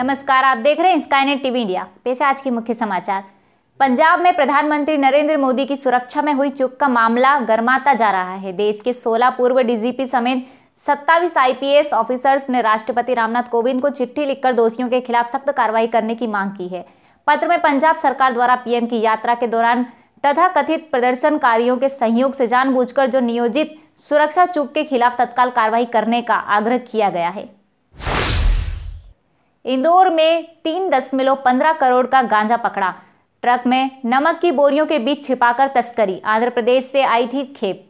नमस्कार आप देख रहे हैं स्काईनेट टीवी इंडिया पेश आज की मुख्य समाचार पंजाब में प्रधानमंत्री नरेंद्र मोदी की सुरक्षा में हुई चुक का मामला गर्माता जा रहा है देश के 16 पूर्व डीजीपी समेत 27 आईपीएस ऑफिसर्स ने राष्ट्रपति रामनाथ कोविंद को चिट्ठी लिखकर दोषियों के खिलाफ सख्त कार्रवाई करने की मांग की है पत्र में पंजाब सरकार द्वारा पीएम की यात्रा के दौरान तथा कथित प्रदर्शनकारियों के सहयोग से जानबूझकर जो नियोजित सुरक्षा चूक के खिलाफ तत्काल कार्रवाई करने का आग्रह किया गया है इंदौर में तीन दशमलव पंद्रह करोड़ का गांजा पकड़ा ट्रक में नमक की बोरियों के बीच छिपाकर तस्करी आंध्र प्रदेश से आई थी खेप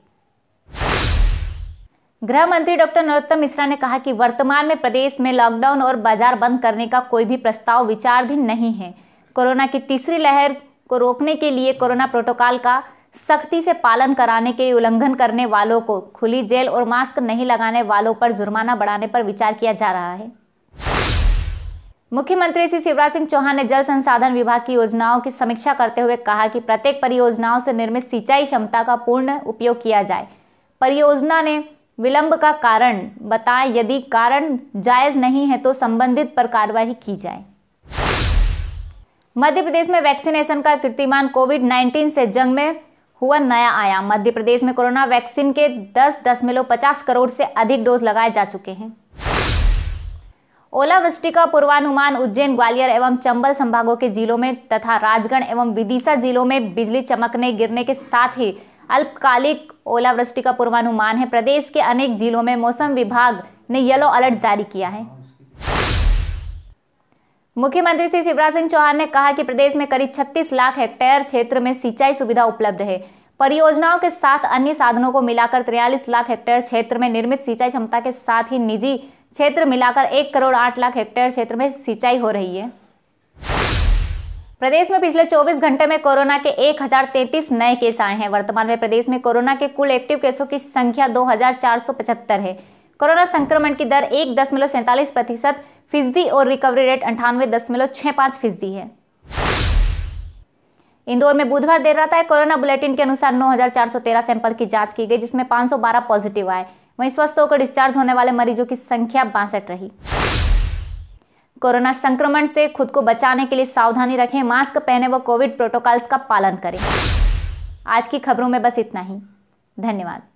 गृह मंत्री डॉक्टर नरोत्तम मिश्रा ने कहा कि वर्तमान में प्रदेश में लॉकडाउन और बाजार बंद करने का कोई भी प्रस्ताव विचारधीन नहीं है कोरोना की तीसरी लहर को रोकने के लिए कोरोना प्रोटोकॉल का सख्ती से पालन कराने के उल्लंघन करने वालों को खुली जेल और मास्क नहीं लगाने वालों पर जुर्माना बढ़ाने पर विचार किया जा रहा है मुख्यमंत्री श्री शिवराज सिंह चौहान ने जल संसाधन विभाग की योजनाओं की समीक्षा करते हुए कहा कि प्रत्येक परियोजनाओं से निर्मित सिंचाई क्षमता का पूर्ण उपयोग किया जाए परियोजना ने विलंब का कारण बताएं यदि कारण जायज नहीं है तो संबंधित पर कार्रवाई की जाए मध्य प्रदेश में वैक्सीनेशन का कीर्तिमान कोविड 19 से जंग में हुआ नया आयाम मध्य प्रदेश में कोरोना वैक्सीन के दस दशमलव पचास करोड़ से अधिक डोज लगाए जा चुके हैं ओलावृष्टि का पूर्वानुमान उज्जैन ग्वालियर एवं चंबल संभागों के जिलों में तथा राजगढ़ एवं विदिशा जिलों में बिजली चमकने गिरने के साथ ही अल्पकालिक ओलावृष्टि का पूर्वानुमान है प्रदेश के अनेक जिलों में मौसम विभाग ने येलो अलर्ट जारी किया है मुख्यमंत्री श्री शिवराज सिंह चौहान ने कहा कि प्रदेश में करीब 36 लाख हेक्टेयर क्षेत्र में सिंचाई सुविधा उपलब्ध है परियोजनाओं के साथ अन्य साधनों को मिलाकर तिरयालीस लाख हेक्टेयर क्षेत्र में निर्मित सिंचाई क्षमता के साथ ही निजी क्षेत्र मिलाकर एक करोड़ आठ लाख हेक्टेयर क्षेत्र में सिंचाई हो रही है प्रदेश में पिछले 24 घंटे में कोरोना के 1033 नए केस आए हैं वर्तमान में प्रदेश में कोरोना के कुल एक्टिव केसों की संख्या 2475 है कोरोना संक्रमण की दर एक दशमलव सैंतालीस प्रतिशत फीसदी और रिकवरी रेट अंठानवे दशमलव छः पाँच फीसदी है इंदौर में बुधवार देर रात आए कोरोना बुलेटिन के अनुसार 9,413 सैंपल की जांच की गई जिसमें 512 पॉजिटिव आए वहीं स्वस्थ होकर डिस्चार्ज होने वाले मरीजों की संख्या बासठ रही कोरोना संक्रमण से खुद को बचाने के लिए सावधानी रखें मास्क पहने व कोविड प्रोटोकॉल्स का पालन करें आज की खबरों में बस इतना ही धन्यवाद